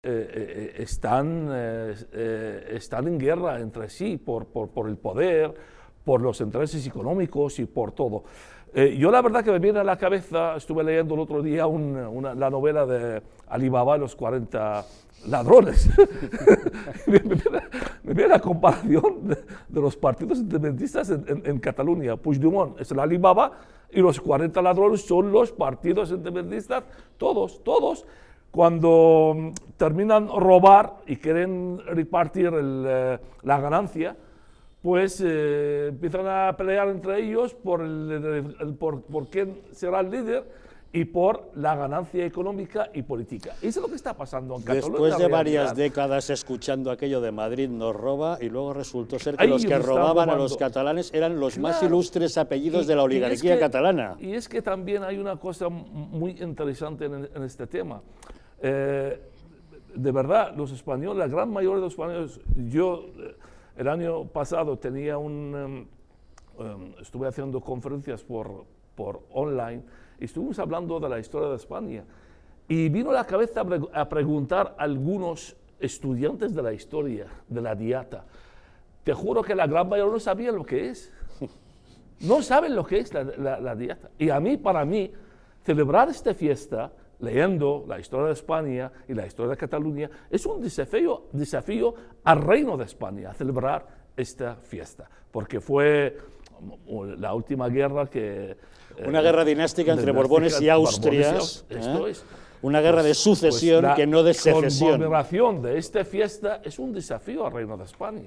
Eh, eh, están, eh, están en guerra entre sí por, por, el poder, por los intereses económicos y por todo. yo la verdad que me viene a la cabeza, estuve leyendo el otro día un, una, la novela de Alibaba y los 40 ladrones. me, viene la comparación de, los partidos independentistas en, Cataluña. Puigdemont es el Alibaba y los 40 ladrones son los partidos independentistas, todos, todos cuando mm, terminan robar y quieren repartir eh, la ganancia, pues eh, empiezan a pelear entre ellos por, por, quién será el líder y por la ganancia económica y política. Eso es lo que está pasando en Cataluña. Después de varias décadas escuchando aquello de Madrid nos roba y luego resultó ser que los que robaban a los catalanes eran los más ilustres apellidos de la oligarquía catalana. Y es que también hay una cosa muy interesante en este tema. Eh, de verdad, los españoles, la gran mayoría de los españoles, yo eh, el año pasado tenía un, em, em, estuve haciendo conferencias por, online y estuvimos hablando de la historia de España. Y vino la cabeza a, preguntar a algunos estudiantes de la historia, de la diata. Te juro que la gran mayoría no sabía lo que es. No saben lo que es la, la, la diata. Y a mí, para mí, celebrar esta fiesta leyendo la historia de España y la historia de Cataluña, es un desafío, desafío al reino de España celebrar esta fiesta, porque fue la última guerra que... Eh, una guerra dinástica entre Borbones y Austrias. Austria, ¿eh? una guerra de pues, pues, sucesión que no de secesión. La de esta fiesta es un desafío al reino de España.